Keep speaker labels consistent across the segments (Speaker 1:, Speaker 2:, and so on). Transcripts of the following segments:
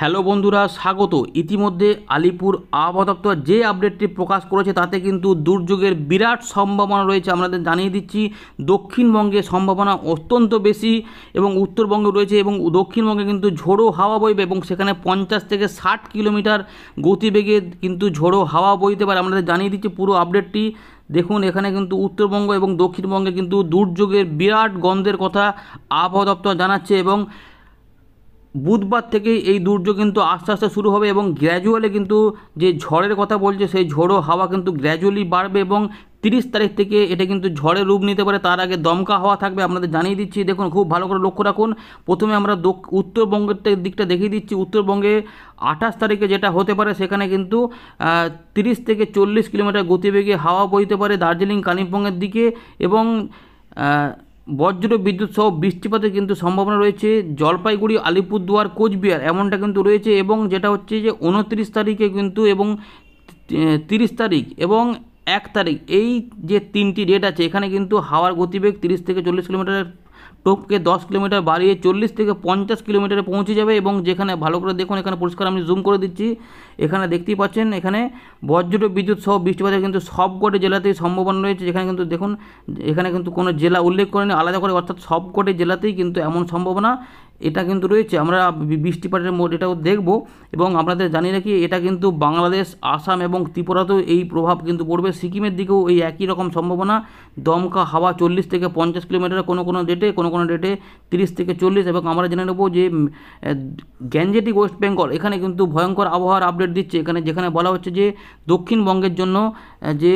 Speaker 1: hello বন্ধুরা স্বাগত ইতিমধ্যে আলিপুর আবহাওয়া দপ্তর যে আপডেটটি প্রকাশ করেছে তাতে কিন্তু দুর্যোগের বিরাট সম্ভাবনা রয়েছে আমাদের জানিয়ে দিচ্ছি দক্ষিণবঙ্গে সম্ভাবনা অত্যন্ত বেশি এবং উত্তরবঙ্গে রয়েছে এবং দক্ষিণবঙ্গে কিন্তু ঝোড়ো হাওয়া বইবে এবং সেখানে পঞ্চাশ থেকে ষাট কিলোমিটার গতিবেগে কিন্তু ঝোড়ো হাওয়া বইতে পারে আমাদের জানিয়ে দিচ্ছি পুরো আপডেটটি দেখুন এখানে কিন্তু উত্তরবঙ্গ এবং দক্ষিণবঙ্গে কিন্তু দুর্যোগের বিরাট গন্ধের কথা আবহাওয়া দপ্তর জানাচ্ছে এবং বুধবার থেকেই এই দুর্যোগ কিন্তু আস্তে আস্তে শুরু হবে এবং গ্র্যাজুয়ালি কিন্তু যে ঝড়ের কথা বলছে সেই ঝোড়ো হাওয়া কিন্তু গ্র্যাজুয়ালি বাড়বে এবং তিরিশ তারিখ থেকে এটা কিন্তু ঝড়ে রূপ নিতে পারে তার আগে দমকা হওয়া থাকবে আপনাদের জানিয়ে দিচ্ছি দেখুন খুব ভালো করে লক্ষ্য রাখুন প্রথমে আমরা উত্তরবঙ্গের দিকটা দেখিয়ে দিচ্ছি উত্তরবঙ্গে আঠাশ তারিখে যেটা হতে পারে সেখানে কিন্তু তিরিশ থেকে চল্লিশ কিলোমিটার গতিবেগে হাওয়া বইতে পারে দার্জিলিং কালিম্পংয়ের দিকে এবং বজ্র বিদ্যুৎ সহ বৃষ্টিপাতের কিন্তু সম্ভাবনা রয়েছে জলপাইগুড়ি আলিপুরদুয়ার কোচবিহার এমনটা কিন্তু রয়েছে এবং যেটা হচ্ছে যে উনত্রিশ তারিখে কিন্তু এবং তিরিশ তারিখ এবং এক তারিখ এই যে তিনটি ডেট আছে এখানে কিন্তু হাওয়ার গতিবেগ তিরিশ থেকে চল্লিশ কিলোমিটার টোপকে দশ কিলোমিটার বাড়িয়ে চল্লিশ থেকে পঞ্চাশ কিলোমিটারে পৌঁছে যাবে এবং যেখানে ভালো করে দেখুন এখানে পরিষ্কার আমি জুম করে দিচ্ছি এখানে দেখতেই পাচ্ছেন এখানে বজ্র বিদ্যুৎ সহ বৃষ্টিপাতের কিন্তু সবকটি জেলাতেই সম্ভাবনা রয়েছে যেখানে কিন্তু দেখুন এখানে কিন্তু কোনো জেলা উল্লেখ করেনি আলাদা করে অর্থাৎ সবকটি জেলাতেই কিন্তু এমন সম্ভাবনা এটা কিন্তু রয়েছে আমরা বৃষ্টিপাতের মোট এটাও দেখব এবং আপনাদের জানি রাখি এটা কিন্তু বাংলাদেশ আসাম এবং ত্রিপুরাতেও এই প্রভাব কিন্তু পড়বে সিকিমের দিকেও এই একই রকম সম্ভাবনা দমকা হাওয়া চল্লিশ থেকে পঞ্চাশ কিলোমিটার কোনো কোনো ডেটে কোনো কোনো ডেটে তিরিশ থেকে চল্লিশ এবং আমরা জেনে নেব যে গ্যাঞ্জেটিক ওয়েস্ট বেঙ্গল এখানে কিন্তু ভয়ঙ্কর আবহাওয়ার আপডেট দিচ্ছে এখানে যেখানে বলা হচ্ছে যে দক্ষিণবঙ্গের জন্য যে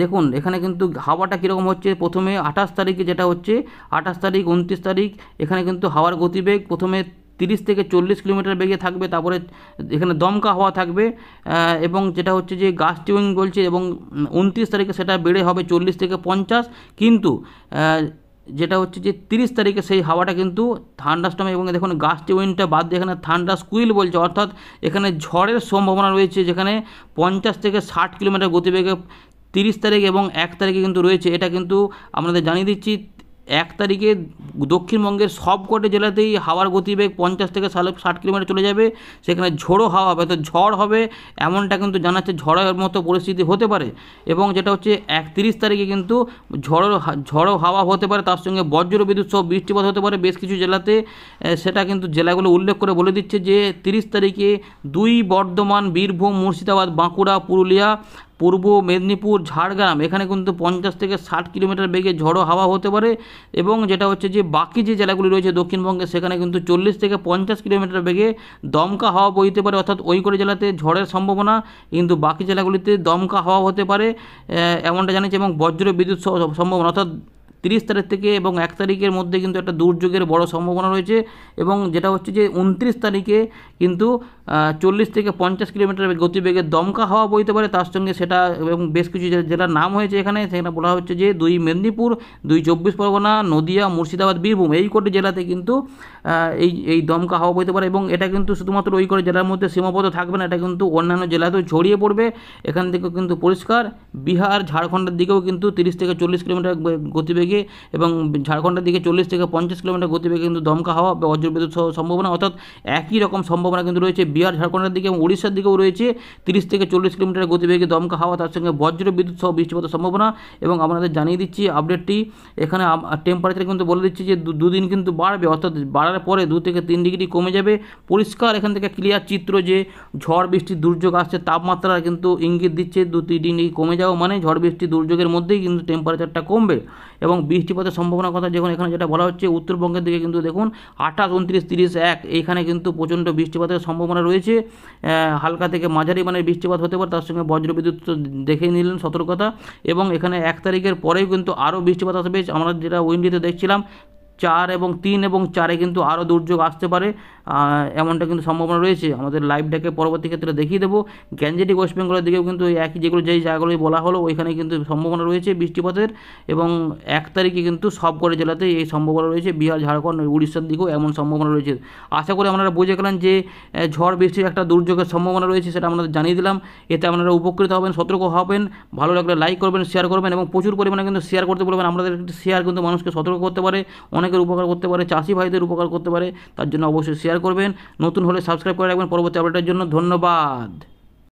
Speaker 1: দেখুন এখানে কিন্তু হাওয়াটা কীরকম হচ্ছে প্রথমে আঠাশ তারিখে যেটা হচ্ছে আঠাশ তারিখ উনত্রিশ তারিখ এখানে কিন্তু হাওয়ার গতিবেগ প্রথমে তিরিশ থেকে চল্লিশ কিলোমিটার বেগে থাকবে তারপরে এখানে দমকা হওয়া থাকবে এবং যেটা হচ্ছে যে গাছ টিউং বলছে এবং উনত্রিশ তারিখে সেটা বেড়ে হবে চল্লিশ থেকে পঞ্চাশ কিন্তু যেটা হচ্ছে যে তিরিশ তারিখে সেই হাওয়াটা কিন্তু থান্ডাস্টমে এবং দেখুন গাছটি উইনটা বাদ দিয়ে এখানে থান্ডা স্কুইল বলছে অর্থাৎ এখানে ঝড়ের সম্ভাবনা রয়েছে যেখানে পঞ্চাশ থেকে ষাট কিলোমিটার গতিবেগে তিরিশ তারিখ এবং এক তারিখে কিন্তু রয়েছে এটা কিন্তু আপনাদের জানিয়ে দিচ্ছি এক তারিখে দক্ষিণবঙ্গের সবকটি জেলাতেই হাওয়ার গতিবেগ পঞ্চাশ থেকে ষাট কিলোমিটার চলে যাবে সেখানে ঝোড়ো হাওয়া হবে তো ঝড় হবে এমনটা কিন্তু জানাচ্ছে ঝড়ের মতো পরিস্থিতি হতে পারে এবং যেটা হচ্ছে একত্রিশ তারিখে কিন্তু ঝড়ো ঝড়ো হাওয়া হতে পারে তার সঙ্গে বজ্র বিদ্যুৎ সহ বৃষ্টিপাত হতে পারে বেশ কিছু জেলাতে সেটা কিন্তু জেলাগুলো উল্লেখ করে বলে দিচ্ছে যে তিরিশ তারিখে দুই বর্ধমান বীরভূম মুর্শিদাবাদ বাঁকুড়া পুরুলিয়া পূর্ব মেদিনীপুর ঝাড়গ্রাম এখানে কিন্তু পঞ্চাশ থেকে ষাট কিলোমিটার বেগে ঝড়ো হাওয়া হতে পারে এবং যেটা হচ্ছে যে বাকি যে জেলাগুলি রয়েছে দক্ষিণবঙ্গে সেখানে কিন্তু চল্লিশ থেকে পঞ্চাশ কিলোমিটার বেগে দমকা হাওয়া বইতে পারে অর্থাৎ ওই করে জেলাতে ঝড়ের সম্ভাবনা কিন্তু বাকি জেলাগুলিতে দমকা হাওয়া হতে পারে এমনটা জানিয়েছে এবং বজ্র বিদ্যুৎ সম্ভাবনা অর্থাৎ তিরিশ তারিখ থেকে এবং এক তারিখের মধ্যে কিন্তু একটা দুর্যোগের বড় সম্ভাবনা রয়েছে এবং যেটা হচ্ছে যে উনত্রিশ তারিখে কিন্তু চল্লিশ থেকে পঞ্চাশ কিলোমিটার গতিবেগে দমকা হাওয়া বইতে পারে তার সঙ্গে সেটা এবং বেশ কিছু জেলার নাম হয়েছে এখানে সেখানে বলা হচ্ছে যে দুই মেদিনীপুর দুই চব্বিশ পরগনা নদিয়া মুর্শিদাবাদ বীরভূম এই কটি জেলাতে কিন্তু এই এই দমকা হাওয়া বইতে পারে এবং এটা কিন্তু শুধুমাত্র ওই করে জেলার মধ্যে সীমাবদ্ধ থাকবে না এটা কিন্তু অন্যান্য জেলাতেও ছড়িয়ে পড়বে এখান থেকেও কিন্তু পরিষ্কার বিহার ঝাড়খণ্ডের দিকেও কিন্তু তিরিশ থেকে চল্লিশ কিলোমিটার গতিবেগে এবং ঝাড়খণ্ডের দিকে চল্লিশ থেকে পঞ্চাশ কিলোমিটার গতিবেগে কিন্তু দমকা হাওয়া বা অজ্রবিদ্যুৎ সম্ভাবনা অর্থাৎ একই রকম সম্ভাবনা কিন্তু রয়েছে বিহার ঝাড়খণ্ডের দিকে এবং উড়িষ্যার দিকেও রয়েছে তিরিশ থেকে চল্লিশ কিলোমিটার গতিবেগে দমকা হাওয়া তার সঙ্গে বজ্র বিদ্যুৎ সহ বৃষ্টিপাতের সম্ভাবনা এবং আপনাদের জানিয়ে দিচ্ছি আপডেটটি এখানে টেম্পারেচার কিন্তু বলে দিচ্ছি যে দুদিন কিন্তু বাড়বে অর্থাৎ বাড়ার পরে দু থেকে তিন ডিগ্রি কমে যাবে পরিষ্কার এখান থেকে ক্লিয়ার চিত্র যে ঝড় বৃষ্টি দুর্যোগ আসছে তাপমাত্রা কিন্তু ইঙ্গিত দিচ্ছে দু তিন ডিগ্রি কমে যাওয়া মানে ঝড় বৃষ্টি দুর্যোগের মধ্যেই কিন্তু টেম্পারেচারটা কমবে এবং বৃষ্টিপাতের সম্ভাবনার কথা যখন এখানে যেটা বলা হচ্ছে উত্তরবঙ্গের দিকে কিন্তু দেখুন আঠাশ উনত্রিশ তিরিশ এক এইখানে কিন্তু প্রচণ্ড বৃষ্টিপাতের সম্ভাবনা রয়েছে হালকা থেকে মাঝারি মানে বৃষ্টিপাত হতে পারে তার সঙ্গে বজ্রবিদ্যুৎ দেখে নিলেন সতর্কতা এবং এখানে এক তারিখের পরেই কিন্তু আরও বৃষ্টিপাত আসবে আমরা যেটা উইন্ডিতে দেখছিলাম চার এবং তিন এবং চারে কিন্তু আরও দুর্যোগ আসতে পারে এমনটা কিন্তু সম্ভাবনা রয়েছে আমাদের লাইভটাকে পরবর্তী ক্ষেত্রে দেখিয়ে দেবো গ্যাঞ্জেটিক ওয়েস্ট বেঙ্গলের দিকেও কিন্তু একই যেগুলো যেই জায়গাগুলো বলা হলো ওইখানে কিন্তু সম্ভাবনা রয়েছে বৃষ্টিপাতের এবং এক তারিখে কিন্তু সব করে জেলাতে এই সম্ভাবনা রয়েছে বিহার ঝাড়খণ্ড উড়িষ্যার দিকেও এমন সম্ভাবনা রয়েছে আশা করি আপনারা বুঝে গেলেন যে ঝড় বৃষ্টির একটা দুর্যোগের সম্ভাবনা রয়েছে সেটা আপনাদের জানিয়ে দিলাম এতে আপনারা উপকৃত হবেন সতর্ক হবেন ভালো লাগলে লাইক করবেন শেয়ার করবেন এবং প্রচুর পরিমাণে কিন্তু শেয়ার করতে বলবেন আমাদের শেয়ার কিন্তু মানুষকে সতর্ক করতে পারে অনেকের উপকার করতে পারে চাষি ভাইদের উপকার করতে পারে তার জন্য অবশ্যই শেয়ার করবেন নতুন হলে সাবস্ক্রাইব করে রাখবেন পরবর্তী আপডেটের জন্য ধন্যবাদ